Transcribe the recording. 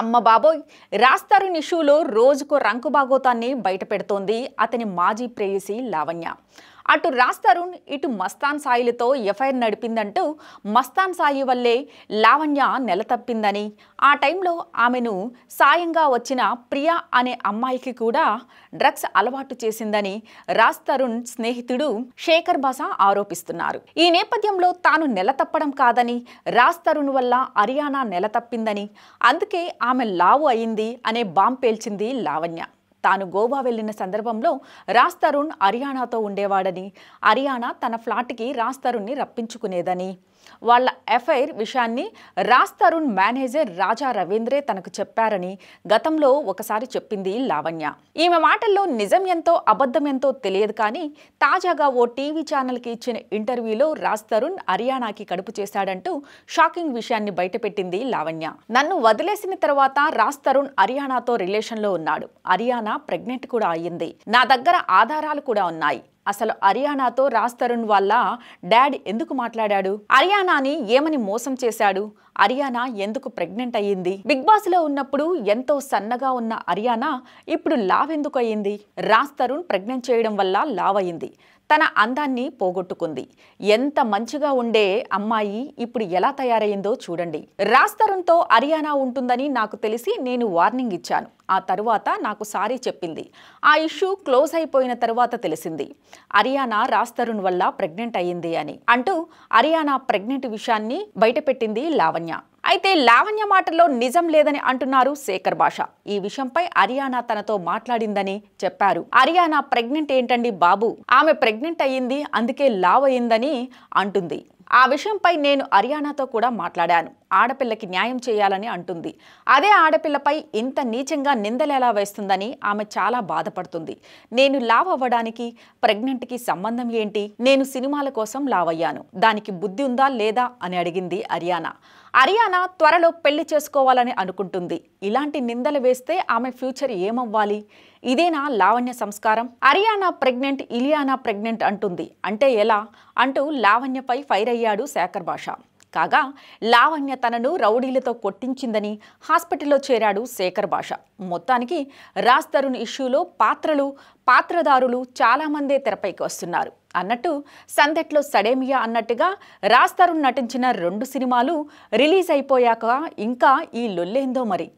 అమ్మ బాబోయ్ రాస్తారు ఇష్యూలో రోజుకో రంకు బయట బయటపెడుతోంది అతని మాజీ ప్రేయసి లావణ్య అటు రాజ్ తరుణ్ ఇటు మస్తాన్ సాయిలతో ఎఫ్ఐఆర్ నడిపిందంటూ మస్తాన్ సాయి వల్లే లావణ్య నెల తప్పిందని ఆ టైంలో ఆమెను సాయంగా వచ్చిన ప్రియా అనే అమ్మాయికి కూడా డ్రగ్స్ అలవాటు చేసిందని రాజ్ తరుణ్ స్నేహితుడు శేఖర్ బాసా ఆరోపిస్తున్నారు ఈ నేపథ్యంలో తాను నెల తప్పడం కాదని రాజ్ తరుణ్ వల్ల హర్యానా నెల తప్పిందని అందుకే ఆమె లావు అయింది అనే బాంబ్ పేల్చింది లావణ్య తాను గోవా వెళ్లిన సందర్భంలో రాజ్ తరుణ్ హర్యానాతో ఉండేవాడని హర్యానా తన ఫ్లాట్కి రాజ్ తరుణ్ని రప్పించుకునేదని వాళ్ళ ఎఫ్ఐఆర్ విషయాన్ని రాజ్ తరుణ్ మేనేజర్ రాజా రవీంద్రే తనకు చెప్పారని గతంలో ఒకసారి చెప్పింది లావణ్య ఈమె మాటల్లో నిజం ఎంతో అబద్ధం ఎంతో తెలియదు కానీ తాజాగా ఓ టీవీ ఛానల్కి ఇచ్చిన ఇంటర్వ్యూలో రాజ్ తరుణ్ హర్యానాకి కడుపు చేశాడంటూ షాకింగ్ విషయాన్ని బయటపెట్టింది లావణ్య నన్ను వదిలేసిన తర్వాత రాజ్ తరుణ్ హర్యానాతో రిలేషన్లో ఉన్నాడు హర్యానా ప్రెగ్నెంట్ కూడా అయ్యింది నా దగ్గర ఆధారాలు కూడా ఉన్నాయి అసలు అరియానాతో రాజ్ తరుణ్ వల్ల డాడ్ ఎందుకు మాట్లాడాడు అరియానాని ఏమని మోసం చేశాడు అరియానా ఎందుకు ప్రెగ్నెంట్ అయ్యింది బిగ్ బాస్ లో ఉన్నప్పుడు ఎంతో సన్నగా ఉన్న అరియానా ఇప్పుడు లావ్ ఎందుకు అయ్యింది రాజ్ తరుణ్ ప్రెగ్నెంట్ చేయడం వల్ల లావ్ అయింది తన అందాన్ని పోగొట్టుకుంది ఎంత మంచిగా ఉండే అమ్మాయి ఇప్పుడు ఎలా తయారైందో చూడండి రాస్తరంతో అరియానా ఉంటుందని నాకు తెలిసి నేను వార్నింగ్ ఇచ్చాను ఆ తరువాత నాకు సారీ చెప్పింది ఆ ఇష్యూ క్లోజ్ అయిపోయిన తర్వాత తెలిసింది అరియానా రాస్తరుణ్ వల్ల ప్రెగ్నెంట్ అయ్యింది అని అంటూ అరియానా ప్రెగ్నెంట్ విషయాన్ని బయటపెట్టింది లావణ్య అయితే లావణ్య మాటల్లో నిజం లేదని అంటున్నారు శేఖర్ భాష ఈ విషయంపై అరియానా తనతో మాట్లాడిందని చెప్పారు అరియానా ప్రెగ్నెంట్ ఏంటండి బాబు ఆమె ప్రెగ్నెంట్ అయ్యింది అందుకే లావ్ అయిందని అంటుంది ఆ విషయంపై నేను అరియానాతో కూడా మాట్లాడాను ఆడపిల్లకి న్యాయం చేయాలని అంటుంది అదే ఆడపిల్లపై ఇంత నీచంగా నిందలేలా వేస్తుందని ఆమె చాలా బాధపడుతుంది నేను లావ్ అవ్వడానికి ప్రెగ్నెంట్కి సంబంధం ఏంటి నేను సినిమాల కోసం లావ్ అయ్యాను దానికి బుద్ధి ఉందా లేదా అని అడిగింది అరియానా అరియానా త్వరలో పెళ్లి చేసుకోవాలని అనుకుంటుంది ఇలాంటి నిందలు వేస్తే ఆమె ఫ్యూచర్ ఏమవ్వాలి ఇదేనా లావణ్య సంస్కారం అరియానా ప్రెగ్నెంట్ ఇలియానా ప్రెగ్నెంట్ అంటుంది అంటే ఎలా అంటూ లావణ్యపై ఫైర్ అయ్యాడు శేఖర్ భాష కాగా లావణ్య తనను రౌడీలతో కొట్టించిందని హాస్పిటల్లో చేరాడు శేఖర్ భాష మొత్తానికి రాజ్ తరుణ్ ఇష్యూలో పాత్రలు పాత్రదారులు చాలామందే తెరపైకి వస్తున్నారు అన్నట్టు సందెట్లో సడేమియా అన్నట్టుగా రాజ్ తరుణ్ నటించిన రెండు సినిమాలు రిలీజ్ అయిపోయాక ఇంకా ఈ లొల్లేందో మరి